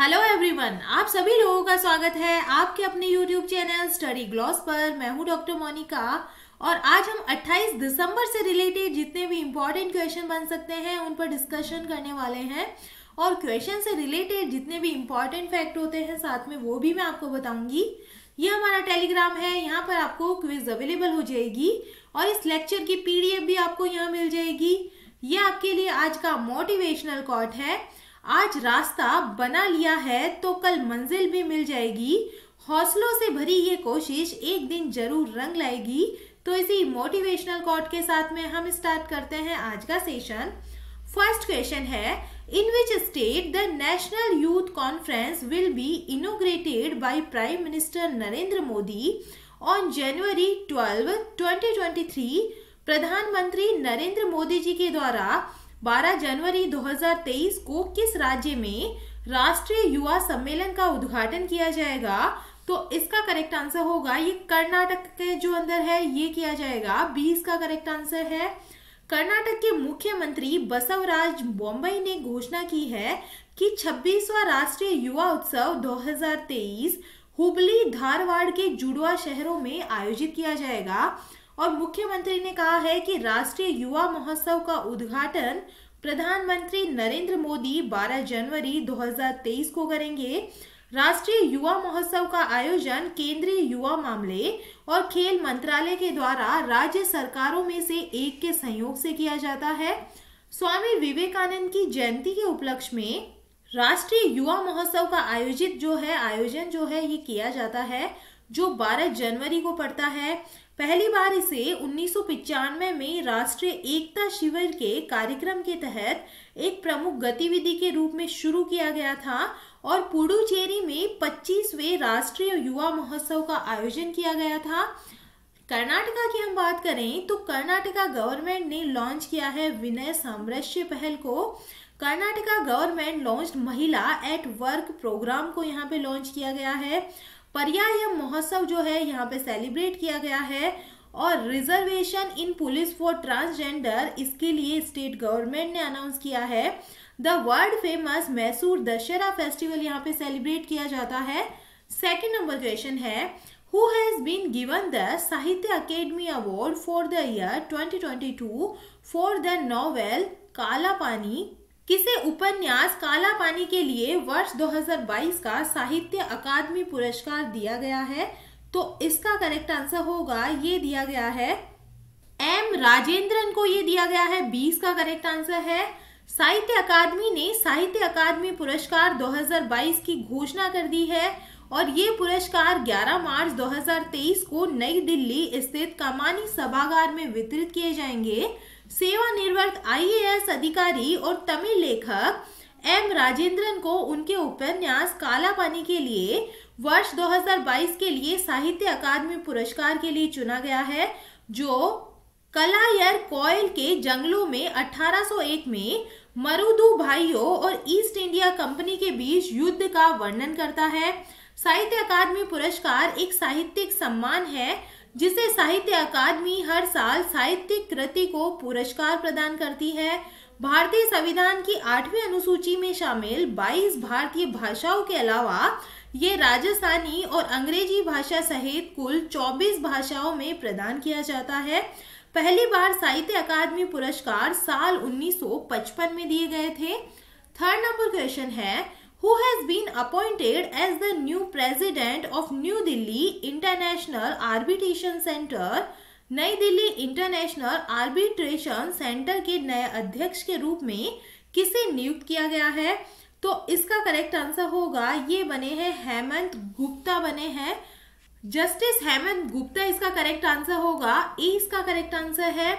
Hello everyone आप सभी लोगों का स्वागत है आपके अपने यूट्यूब चैनल स्टडी ग्लॉस पर मैं हूं डॉक्टर मोनिका और आज हम 28 दिसंबर से रिलेटेड जितने भी इम्पॉर्टेंट क्वेश्चन बन सकते हैं उन पर डिस्कशन करने वाले हैं और क्वेश्चन से रिलेटेड जितने भी इम्पॉर्टेंट फैक्ट होते हैं साथ में वो भी मैं आपको बताऊंगी ये हमारा टेलीग्राम है यहाँ पर आपको क्विज अवेलेबल हो जाएगी और इस लेक्चर की पीडीएफ भी आपको यहाँ मिल जाएगी ये आपके लिए आज का मोटिवेशनल कॉट है आज रास्ता बना लिया है तो कल मंजिल भी मिल जाएगी हौसलों से भरी ये कोशिश एक दिन जरूर रंग लाएगी तो इसी मोटिवेशनल कॉट के साथ में हम स्टार्ट करते हैं आज का सेशन फर्स्ट क्वेश्चन है in which state the national youth conference will be inaugurated by prime minister Narendra Modi on January 12, 2023 प्रधानमंत्री नरेंद्र मोदी जी के द्वारा 12 जनवरी 2023 को किस राज्य में राष्ट्रीय युवा सम्मेलन का उद्घाटन किया जाएगा तो इसका करेक्ट आंसर होगा ये कर्नाटक के जो अंदर है ये किया जाएगा बीस का करेक्ट आंसर है कर्नाटक के मुख्यमंत्री बसवराज बॉम्बई ने घोषणा की है कि 26वां राष्ट्रीय युवा उत्सव 2023 हुबली धारवाड़ के जुड़वा शहरों में आयोजित किया जाएगा और मुख्यमंत्री ने कहा है कि राष्ट्रीय युवा महोत्सव का उद्घाटन प्रधानमंत्री नरेंद्र मोदी 12 जनवरी 2023 को करेंगे राष्ट्रीय युवा महोत्सव का आयोजन केंद्रीय युवा मामले और खेल मंत्रालय के द्वारा राज्य सरकारों में से एक के सहयोग से किया जाता है स्वामी विवेकानंद की जयंती के उपलक्ष्य में राष्ट्रीय युवा महोत्सव का आयोजित जो है आयोजन जो है ये किया जाता है जो 12 जनवरी को पड़ता है पहली बार इसे उन्नीस में राष्ट्रीय एकता शिविर के कार्यक्रम के तहत एक प्रमुख गतिविधि के रूप में शुरू किया गया था और पुडुचेरी में 25वें राष्ट्रीय युवा महोत्सव का आयोजन किया गया था कर्नाटका की हम बात करें तो कर्नाटका गवर्नमेंट ने लॉन्च किया है विनय सामरस्य पहल को कर्नाटका गवर्नमेंट लॉन्च महिला एट वर्क प्रोग्राम को यहाँ पे लॉन्च किया गया है पर्याय महोत्सव जो है यहाँ पे सेलिब्रेट किया गया है और reservation in police for transgender इसके लिए स्टेट गवर्नमेंट ने अनाउंस किया है the world famous Mysore Dussehra festival यहाँ पे सेलिब्रेट किया जाता है सेकेंड नंबर क्वेश्चन है who has been given the Sahitya Academy Award for the year 2022 for the novel पानी किसे उपन्यास काला पानी के लिए वर्ष 2022 का साहित्य अकादमी पुरस्कार दिया गया है तो इसका करेक्ट आंसर होगा ये दिया गया है एम राजेंद्रन को ये दिया गया है बीस का करेक्ट आंसर है साहित्य अकादमी ने साहित्य अकादमी पुरस्कार 2022 की घोषणा कर दी है और ये पुरस्कार 11 मार्च 2023 को नई दिल्ली स्थित कामानी सभागार में वितरित किए जाएंगे सेवानिवृत्त आईएएस अधिकारी और तमिल लेखक एम राजेंद्रन को उनके उपन्यास काला पानी के लिए वर्ष 2022 के लिए साहित्य अकादमी पुरस्कार के लिए चुना गया है जो कलायर कोयल के जंगलों में 1801 में मरुदू भाइयों और ईस्ट इंडिया कंपनी के बीच युद्ध का वर्णन करता है साहित्य अकादमी पुरस्कार एक साहित्यिक सम्मान है जिसे साहित्य अकादमी हर साल साहित्य कृति को पुरस्कार प्रदान करती है भारतीय संविधान की आठवीं अनुसूची में शामिल 22 भारतीय भाषाओं के अलावा ये राजस्थानी और अंग्रेजी भाषा सहित कुल 24 भाषाओं में प्रदान किया जाता है पहली बार साहित्य अकादमी पुरस्कार साल 1955 में दिए गए थे थर्ड नंबर क्वेश्चन है who has been appointed as the new president of New Delhi International Arbitration Center नई दिल्ली इंटरनेशनल आर्बिट्रेशन सेंटर के नए अध्यक्ष के रूप में किसे नियुक्त किया गया है तो इसका करेक्ट आंसर होगा ये बने हैं हेमंत गुप्ता बने हैं जस्टिस हेमंत गुप्ता इसका करेक्ट आंसर होगा ए इसका करेक्ट आंसर है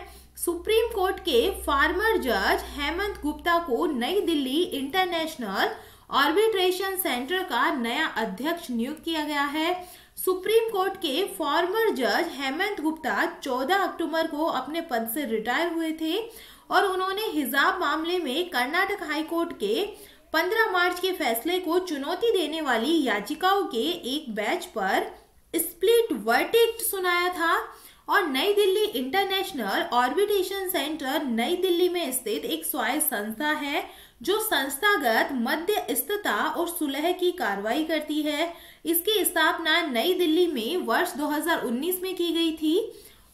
सुप्रीम कोर्ट के फार्मर जज हेमंत गुप्ता को नई दिल्ली इंटरनेशनल ऑर्बिट्रेशन सेंटर का नया अध्यक्ष नियुक्त किया गया है सुप्रीम कोर्ट के फॉर्मर जज हेमंत गुप्ता 14 अक्टूबर को अपने पद से रिटायर हुए थे और उन्होंने हिजाब मामले में कर्नाटक हाई कोर्ट के 15 मार्च के फैसले को चुनौती देने वाली याचिकाओं के एक बैच पर स्प्लिट वर्टिक्ट सुनाया था और नई दिल्ली इंटरनेशनल ऑर्बिटेशन सेंटर नई दिल्ली में स्थित एक स्वायत्त संस्था है जो संस्थागत मध्यस्थता और सुलह की कार्रवाई करती है इसकी स्थापना नई दिल्ली में वर्ष 2019 में की गई थी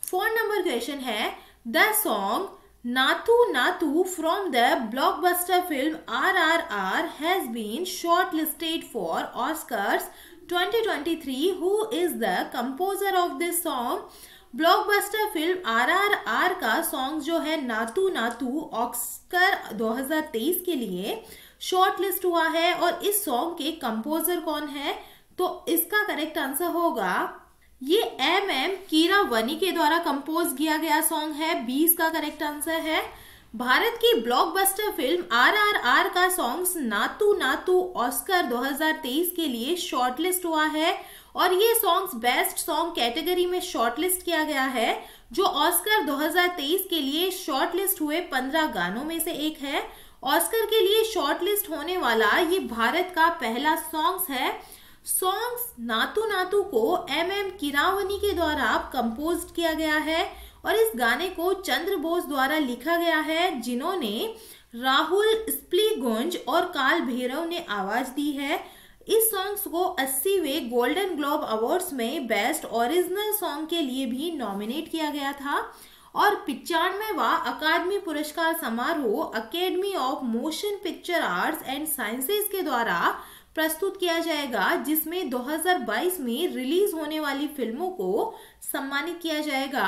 फोन नंबर क्वेश्चन है the song Naatu Naatu from the blockbuster film R R R has been short listed for Oscars 2023 who is the composer of this song blockbuster film RRR का सॉन्ग जो है नातू नातू ऑक्सकर 2023 के लिए शॉर्टलिस्ट हुआ है और इस सॉन्ग के कंपोजर कौन है तो इसका करेक्ट आंसर होगा ये एम एम कीरा वनी के द्वारा कंपोज किया गया सॉन्ग है बीस का करेक्ट आंसर है भारत की ब्लॉकबस्टर फिल्म आरआरआर का सॉन्ग्स नातू नातू ऑस्कर 2023 के लिए शॉर्टलिस्ट हुआ है और ये सॉन्ग्स बेस्ट सॉन्ग कैटेगरी में शॉर्टलिस्ट किया गया है जो ऑस्कर 2023 के लिए शॉर्टलिस्ट हुए 15 गानों में से एक है ऑस्कर के लिए शॉर्टलिस्ट होने वाला ये भारत का पहला सॉन्ग्स है सॉन्ग्स नातू नातू को एम एम किरावनी के द्वारा कंपोज किया गया है और इस गाने को चंद्र बोस द्वारा लिखा गया है जिन्होंने राहुल स्प्लीगुंज और काल भैरव ने आवाज दी है इस सॉन्ग्स को 80वें गोल्डन ग्लोब अवार्ड्स में बेस्ट ओरिजिनल सॉन्ग के लिए भी नॉमिनेट किया गया था और पिचानवेवा अकादमी पुरस्कार समारोह academy of motion picture arts and sciences के द्वारा प्रस्तुत किया जाएगा जिसमें 2022 में रिलीज होने वाली फिल्मों को सम्मानित किया जाएगा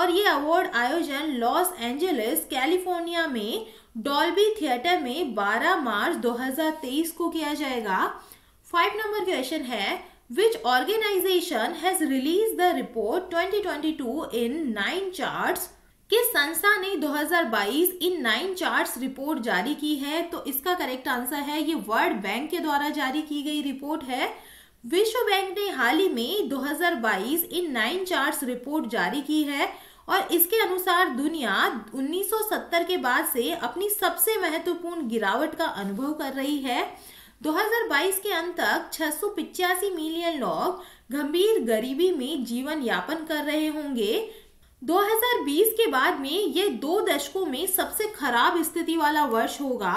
और ये अवार्ड आयोजन लॉस एंजलिस कैलिफोर्निया में डॉल्बी थिएटर में 12 मार्च 2023 को किया जाएगा फाइव नंबर क्वेश्चन है which organization has released the report 2022 in nine charts किस संस्था ने 2022 इन नाइन चार्ट्स रिपोर्ट जारी की है तो इसका करेक्ट आंसर है ये वर्ल्ड बैंक के द्वारा जारी की गई रिपोर्ट है विश्व बैंक ने हाल ही में 2022 इन नाइन चार्ट्स रिपोर्ट जारी की है और इसके अनुसार दुनिया 1970 के बाद से अपनी सबसे महत्वपूर्ण गिरावट का अनुभव कर रही है 2022 के अंत तक छह मिलियन लोग गंभीर गरीबी में जीवन यापन कर रहे होंगे 2020 के बाद में ये दो दशकों में सबसे खराब स्थिति वाला वर्ष होगा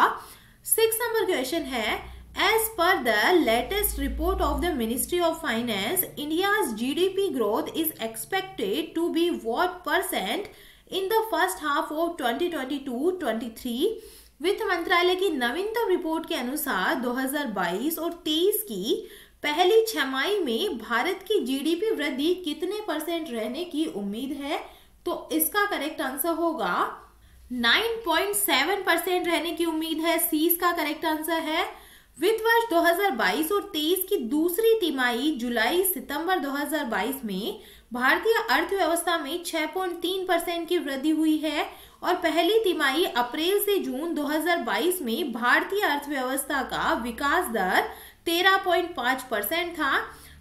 सिक्स नंबर क्वेश्चन है as per the latest report of the ministry of finance India G D P growth is expected to be what percent in the first half of twenty twenty two twenty three वित्त मंत्रालय की नवीनतम report के अनुसार 2022 और 23 की पहली छमाई में भारत की जीडीपी वृद्धि कितने परसेंट रहने की उम्मीद है तो इसका करेक्ट आंसर होगा 9.7 परसेंट रहने की उम्मीद है सी का करेक्ट आंसर है वित्त वर्ष 2022 और 23 की दूसरी तिमाही जुलाई सितंबर 2022 में भारतीय अर्थव्यवस्था में 6.3 परसेंट की वृद्धि हुई है और पहली तिमाही अप्रैल से जून 2022 में भारतीय अर्थव्यवस्था का विकास दर 13.5 परसेंट था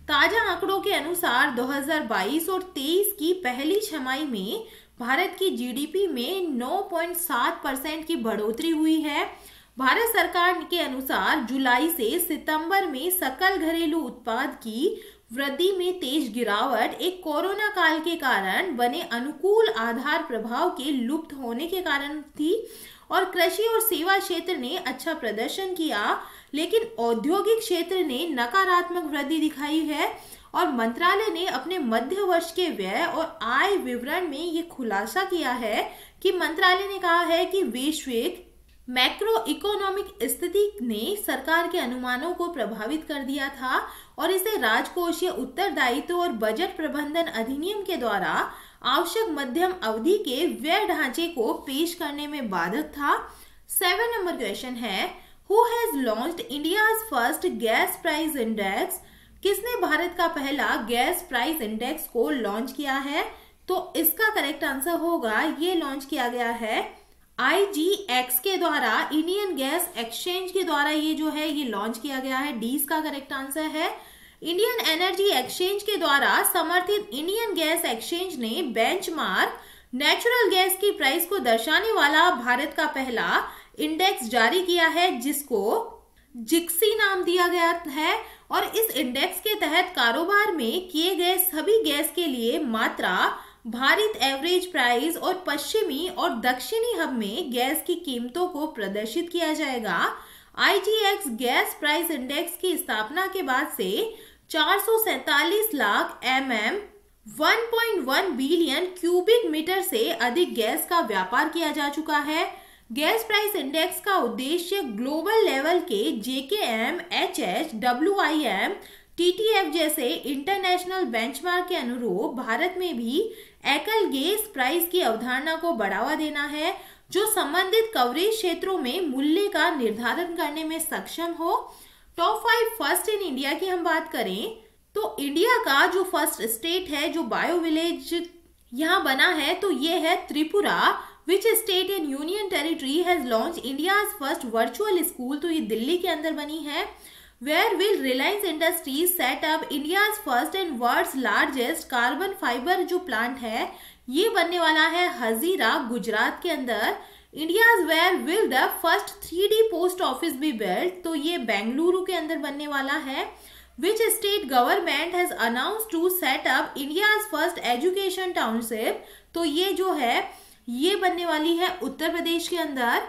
ताजा आंकड़ों के अनुसार 2022 और 23 की पहली छमाही में भारत की जीडीपी में 9.7 परसेंट की बढ़ोतरी हुई है भारत सरकार के अनुसार जुलाई से सितंबर में सकल घरेलू उत्पाद की वृद्धि में तेज गिरावट एक कोरोना काल के कारण बने अनुकूल आधार प्रभाव के लुप्त होने के कारण थी और कृषि और सेवा क्षेत्र ने अच्छा प्रदर्शन किया लेकिन औद्योगिक क्षेत्र ने नकारात्मक वृद्धि दिखाई है और मंत्रालय ने अपने मध्य वर्ष के व्यय और आय विवरण में ये खुलासा किया है कि मंत्रालय ने कहा है कि वैश्विक मैक्रो इकोनॉमिक स्थिति ने सरकार के अनुमानों को प्रभावित कर दिया था और इसे राजकोषीय उत्तरदायित्व और बजट प्रबंधन अधिनियम के द्वारा आवश्यक मध्यम अवधि के व्यय ढांचे को पेश करने में बाधक था सेवन नंबर क्वेश्चन है who has launch India's first gas price index किसने भारत का पहला गैस प्राइस इंडेक्स को लॉन्च किया है तो इसका करेक्ट आंसर होगा ये लॉन्च किया गया है आईजीएक्स के द्वारा इंडियन गैस एक्सचेंज के द्वारा ये जो है ये लॉन्च किया गया है डीज का करेक्ट आंसर है इंडियन एनर्जी एक्सचेंज के द्वारा समर्थित इंडियन गैस एक्सचेंज ने बेंचमार्क नेचुरल गैस की प्राइस को दर्शाने वाला भारत का पहला इंडेक्स जारी किया है जिसको जिक्सी नाम दिया गया है और इस इंडेक्स के तहत कारोबार में किए गए सभी गैस के लिए मात्रा भारत एवरेज प्राइस और पश्चिमी और दक्षिणी हब में गैस की कीमतों को प्रदर्शित किया जाएगा आईजीएक्स गैस प्राइस इंडेक्स की स्थापना के बाद से चार lakh M 1.1 billion cubic metre से अधिक गैस का व्यापार किया जा चुका है गैस प्राइस इंडेक्स का उद्देश्य ग्लोबल लेवल के J K M H H M T T F जैसे इंटरनेशनल बेंचमार्क के अनुरूप भारत में भी एकल गेज प्राइस की अवधारणा को बढ़ावा देना है जो संबंधित कवरेज क्षेत्रों में मूल्य का निर्धारण करने में सक्षम हो top five first in India की हम बात करें तो इंडिया का जो फर्स्ट स्टेट है जो बायो विलेज यहाँ बना है तो ये है Tripura which state and union territory has launch India first virtual school तो ये दिल्ली के अंदर बनी है where will Reliance Industries set up India's first and world's largest carbon fiber jo plant hai ye banne wala hai hazira gujarat ke andar India's where will the first 3D post office be built? Build तो ये बेंगलुरु के अंदर बनने वाला है which state government has announced to set up India's first education township तो ये जो है ये बनने वाली है उत्तर प्रदेश के अंदर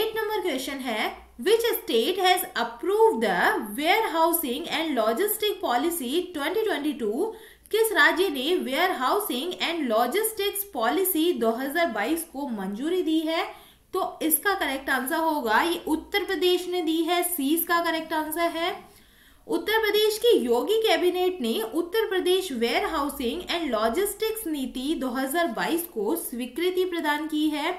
एट नंबर क्वेश्चन है which state has approved the warehousing and logistic policy 2022 किस राज्य ने warehousing and logistics policy 2022 को मंजूरी दी है तो इसका करेक्ट आंसर होगा ये उत्तर प्रदेश ने दी है सी इसका करेक्ट आंसर है उत्तर प्रदेश की योगी कैबिनेट ने Uttar Pradesh warehousing and logistics नीति दो हजार बाईस को स्वीकृति प्रदान की है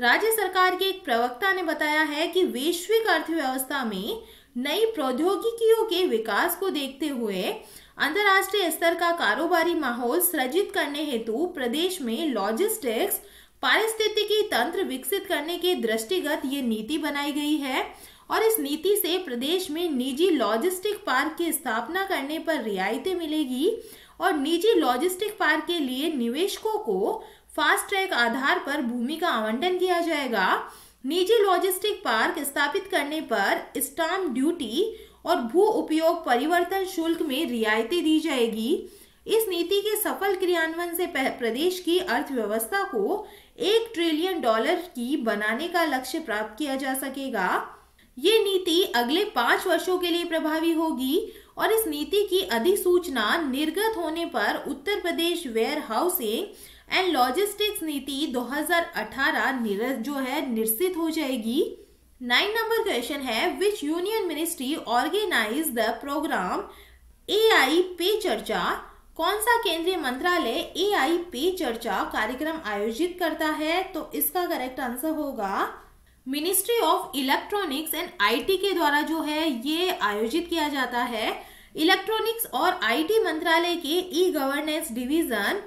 राज्य सरकार के एक प्रवक्ता ने बताया है कि वैश्विक अर्थव्यवस्था में नई प्रौद्योगिकियों के विकास को देखते हुए अंतर्राष्ट्रीय स्तर का कारोबारी माहौल सृजित करने हेतु प्रदेश में लॉजिस्टिक्स पारिस्थितिकी तंत्र विकसित करने के दृष्टिगत ये नीति बनाई गई है और इस नीति से प्रदेश में निजी लॉजिस्टिक पार्क की स्थापना करने पर रियायतें मिलेगी और निजी लॉजिस्टिक पार्क के लिए निवेशकों को फास्ट ट्रैक आधार पर भूमि का आवंटन किया जाएगा निजी लॉजिस्टिक पार्क स्थापित करने पर स्टाम्प ड्यूटी और भू उपयोग परिवर्तन शुल्क में रियायतें दी जाएगी इस नीति के सफल क्रियान्वयन से प्रदेश की अर्थव्यवस्था को एक ट्रिलियन डॉलर की बनाने का लक्ष्य प्राप्त किया जा सकेगा ये नीति अगले पांच वर्षों के लिए प्रभावी होगी और इस नीति की अधिसूचना निर्गत होने पर Uttar Pradesh warehousing and logistics नीति 2018 निरस जो है निरसित हो जाएगी नाइन नंबर क्वेश्चन है which union ministry organize the program AI पे चर्चा कौन सा केंद्रीय मंत्रालय एआई पे चर्चा कार्यक्रम आयोजित करता है तो इसका करेक्ट आंसर होगा ministry of electronics and IT के द्वारा जो है ये आयोजित किया जाता है इलेक्ट्रॉनिक्स और आईटी मंत्रालय के ई गवर्नेंस डिवीजन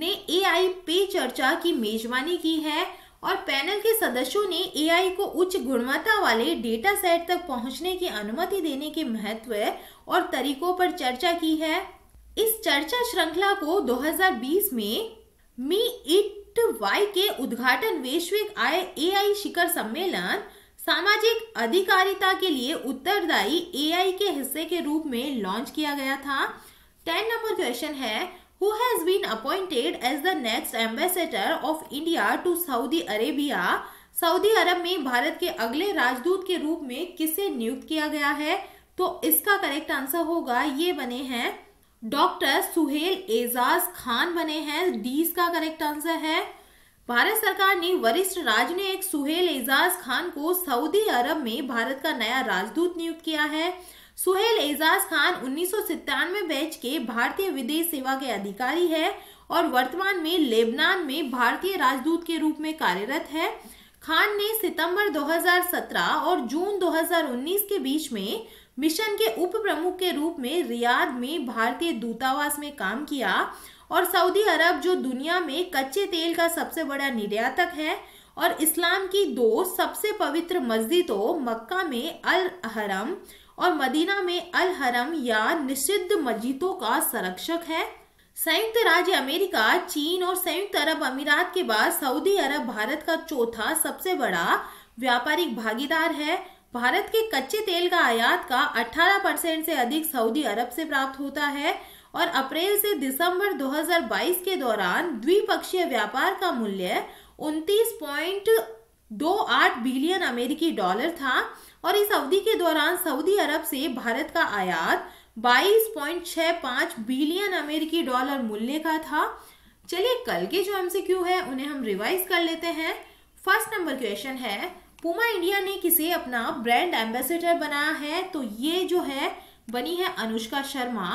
ने एआई पे चर्चा की मेजबानी की है और पैनल के सदस्यों ने एआई को उच्च गुणवत्ता वाले डेटा सेट तक पहुंचने की अनुमति देने के महत्व और तरीकों पर चर्चा की है इस चर्चा श्रृंखला को 2020 में मी इट वाई के उद्घाटन वैश्विक आय एआई शिखर सम्मेलन सामाजिक अधिकारिता के लिए उत्तरदायी एआई के हिस्से के रूप में लॉन्च किया गया था टेन नंबर क्वेश्चन है who has been appointed as the next ambassador of India to Saudi Arabia सऊदी अरब में भारत के अगले राजदूत के रूप में किसे नियुक्त किया गया है तो इसका करेक्ट आंसर होगा ये बने हैं डॉक्टर सुहेल एजाज खान बने हैं डीज का करेक्ट आंसर है भारत सरकार ने वरिष्ठ राजनयिक सुहेल एजाज खान को सऊदी अरब में भारत का नया राजदूत नियुक्त किया है सुहेल एजाज खान उन्नीस बैच के भारतीय विदेश सेवा के अधिकारी है और वर्तमान में लेबनान में भारतीय राजदूत के रूप में कार्यरत है खान ने सितंबर 2017 और जून 2019 के बीच में मिशन के उप प्रमुख के रूप में रियाद में भारतीय दूतावास में काम किया और सऊदी अरब जो दुनिया में कच्चे तेल का सबसे बड़ा निर्यातक है और इस्लाम की दो सबसे पवित्र मस्जिदों मक्का में अल हरम और मदीना में अल हरम या निषिद्ध मस्जिदों का संरक्षक है संयुक्त राज्य अमेरिका चीन और संयुक्त अरब अमीरात के बाद सऊदी अरब भारत का चौथा सबसे बड़ा व्यापारिक भागीदार है भारत के कच्चे तेल का आयात का 18 परसेंट से अधिक सऊदी अरब से प्राप्त होता है और अप्रैल से दिसंबर 2022 के दौरान द्विपक्षीय व्यापार का मूल्य उनतीस बिलियन अमेरिकी डॉलर था और इस अवधि के दौरान सऊदी अरब से भारत का आयात 22.65 बिलियन अमेरिकी डॉलर मूल्य का था चलिए कल के जो एमसीक्यू है उन्हें हम रिवाइज कर लेते हैं फर्स्ट नंबर क्वेश्चन है पुमा इंडिया ने किसे अपना ब्रांड एम्बेसडर बनाया है तो ये जो है बनी है Anushka Sharma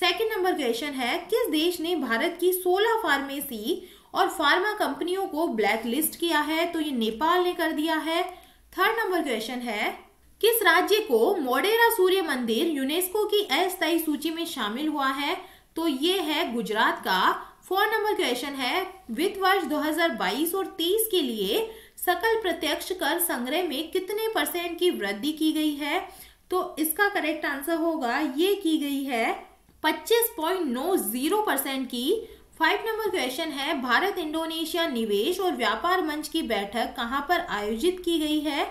second number question है किस देश ने भारत की 16 फार्मेसी और फार्मा कंपनियों को ब्लैक लिस्ट किया है तो ये नेपाल ने कर दिया है थर्ड नंबर क्वेश्चन है किस राज्य को मोडेरा सूर्य मंदिर यूनेस्को की अस्थायी सूची में शामिल हुआ है तो ये है गुजरात का फोर नंबर क्वेश्चन है वित्त वर्ष 2022 और 30 के लिए सकल प्रत्यक्ष कर संग्रह में कितने परसेंट की वृद्धि की गई है तो इसका करेक्ट आंसर होगा ये की गई है 25.90 परसेंट की फाइव नंबर क्वेश्चन है भारत इंडोनेशिया निवेश और व्यापार मंच की बैठक कहाँ पर आयोजित की गई है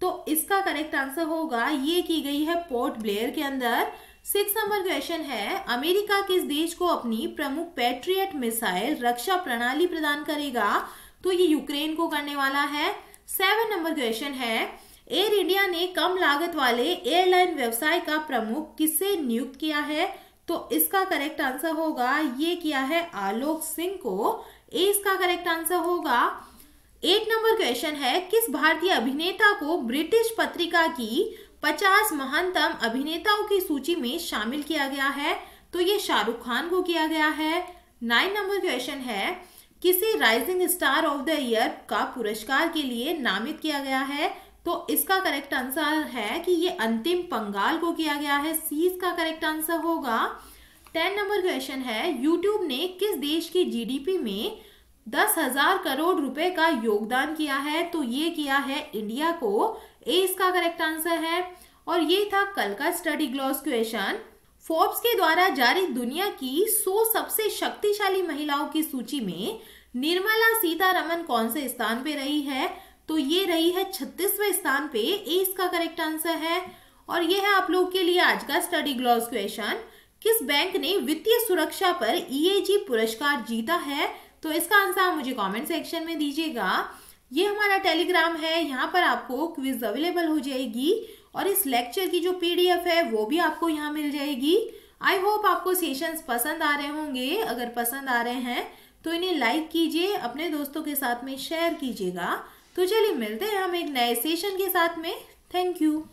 तो इसका करेक्ट आंसर होगा ये की गई है पोर्ट ब्लेयर के अंदर सिक्स नंबर क्वेश्चन है अमेरिका किस देश को अपनी प्रमुख पैट्रियट मिसाइल रक्षा प्रणाली प्रदान करेगा तो ये यूक्रेन को करने वाला है सेवन नंबर क्वेश्चन है एयर इंडिया ने कम लागत वाले एयरलाइन व्यवसाय का प्रमुख किससे नियुक्त किया है तो इसका करेक्ट आंसर होगा ये किया है आलोक सिंह को ए इसका करेक्ट आंसर होगा एट नंबर क्वेश्चन है किस भारतीय अभिनेता को ब्रिटिश पत्रिका की 50 महानतम अभिनेताओं की सूची में शामिल किया गया है तो ये शाहरुख खान को किया गया है नाइन नंबर क्वेश्चन है किसी rising star of the year का पुरस्कार के लिए नामित किया गया है तो इसका करेक्ट आंसर है कि ये अंतिम पंगाल को किया गया है सीज का करेक्ट आंसर होगा टेन नंबर क्वेश्चन है यूट्यूब ने किस देश की जीडीपी में दस हजार करोड़ रुपए का योगदान किया है तो ये किया है इंडिया को ए इसका करेक्ट आंसर है और ये था कल का स्टडी ग्लॉस क्वेश्चन फोर्ब्स के द्वारा जारी दुनिया की 100 सबसे शक्तिशाली महिलाओं की सूची में निर्मला सीतारमन कौन से स्थान पे रही है तो ये रही है छत्तीसवें स्थान पे ए इसका करेक्ट आंसर है और ये है आप लोग के लिए आज का स्टडी ग्लॉस क्वेश्चन किस बैंक ने वित्तीय सुरक्षा पर ईएजी e पुरस्कार जीता है तो इसका आंसर आप मुझे कमेंट सेक्शन में दीजिएगा ये हमारा टेलीग्राम है यहाँ पर आपको क्विज अवेलेबल हो जाएगी और इस लेक्चर की जो पीडीएफ है वो भी आपको यहाँ मिल जाएगी आई होप आपको सेशन पसंद आ रहे होंगे अगर पसंद आ रहे हैं तो इन्हें लाइक कीजिए अपने दोस्तों के साथ में शेयर कीजिएगा तो चलिए मिलते हैं हम एक नए सेशन के साथ में थैंक यू